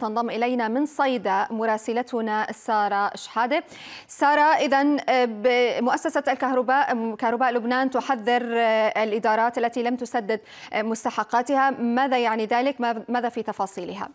تنضم إلينا من صيدا مراسلتنا سارة شحادة سارة إذا آه، مؤسسة الكهرباء كهرباء لبنان تحذر آه، الإدارات التي لم تسدد آه، مستحقاتها ماذا يعني ذلك ماذا في تفاصيلها؟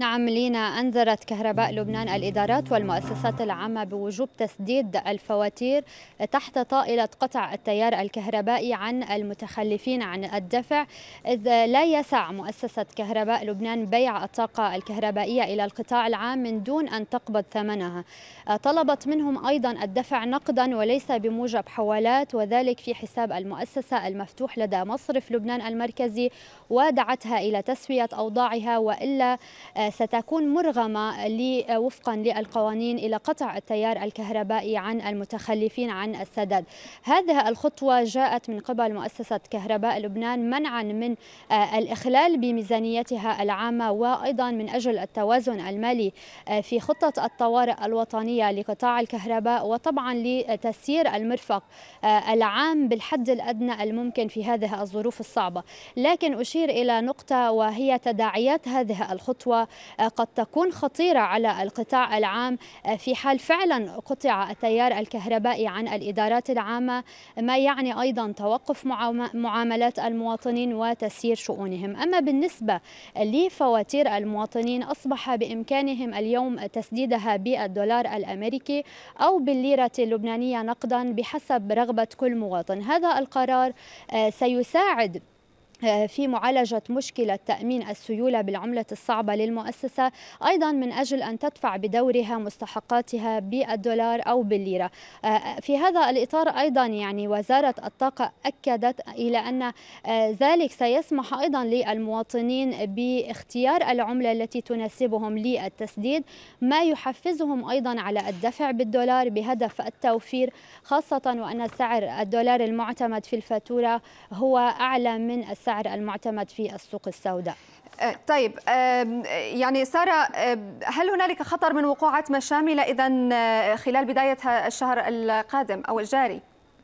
نعم لينا أنذرت كهرباء لبنان الإدارات والمؤسسات العامة بوجوب تسديد الفواتير تحت طائلة قطع التيار الكهربائي عن المتخلفين عن الدفع إذ لا يسع مؤسسة كهرباء لبنان بيع الطاقة الكهربائية إلى القطاع العام من دون أن تقبض ثمنها طلبت منهم أيضا الدفع نقدا وليس بموجب حوالات وذلك في حساب المؤسسة المفتوح لدى مصرف لبنان المركزي ودعتها إلى تسوية أوضاعها وإلا ستكون مرغمة وفقا للقوانين إلى قطع التيار الكهربائي عن المتخلفين عن السداد هذه الخطوة جاءت من قبل مؤسسة كهرباء لبنان منعا من آه، الإخلال بميزانيتها العامة وأيضا من أجل التوازن المالي آه، في خطة الطوارئ الوطنية لقطاع الكهرباء وطبعا لتسيير المرفق آه، العام بالحد الأدنى الممكن في هذه الظروف الصعبة لكن أشير إلى نقطة وهي تداعيات هذه الخطوة آه، قد تكون خطيرة على القطاع العام آه، في حال فعلا قطع التيار الكهربائي عن الإدارات العامة ما يعني أيضا توقف معاملات المواطنين وتسيير شؤونهم أما بالنسبة لفواتير المواطنين أصبح بإمكانهم اليوم تسديدها بالدولار الأمريكي أو بالليرة اللبنانية نقدا بحسب رغبة كل مواطن هذا القرار آه، سيساعد آه، في معالجة مشكلة تأمين السيولة بالعملة الصعبة للمؤسسة أيضا من أجل أن تدفع بدورها مستحقاتها بالدولار أو بالليرة آه، في هذا الإطار أيضا يعني وزارة الطاقة أكدت إلى أن آه، ذلك سيسمح أيضا للمواطنين باختيار العملة التي تناسبهم للتسديد ما يحفزهم أيضا على الدفع بالدولار بهدف التوفير خاصة وأن سعر الدولار المعتمد في الفاتورة هو أعلى من السعر السعر المعتمد في السوق السوداء أه، طيب أه، يعني سارة أه، هل هنالك خطر من وقوع عتمة شاملة إذا خلال بداية الشهر القادم أو الجاري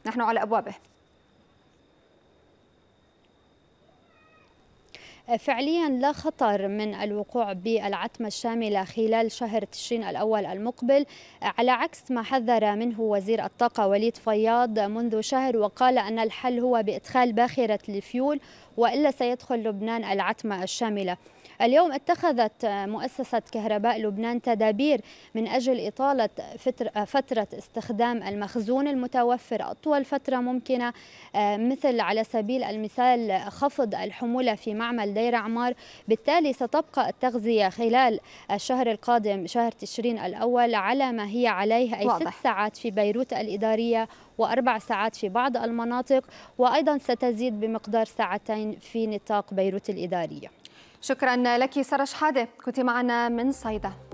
نحن على أبوابه فعليا لا خطر من الوقوع بالعتمة الشاملة خلال شهر تشرين الأول المقبل على عكس ما حذر منه وزير الطاقة وليد فياض منذ شهر وقال أن الحل هو بإدخال باخرة الفيول وإلا سيدخل لبنان العتمة الشاملة اليوم اتخذت مؤسسة كهرباء لبنان تدابير من أجل إطالة فترة استخدام المخزون المتوفر أطول فترة ممكنة آه، مثل على سبيل المثال خفض الحمولة في معمل دير عمار بالتالي ستبقى التغذية خلال الشهر القادم شهر تشرين الأول على ما هي عليه أي واضح. ست ساعات في بيروت الإدارية وأربع ساعات في بعض المناطق وأيضا ستزيد بمقدار ساعتين في نطاق بيروت الإدارية شكرا لك سارة شحادة كنت معنا من صيدا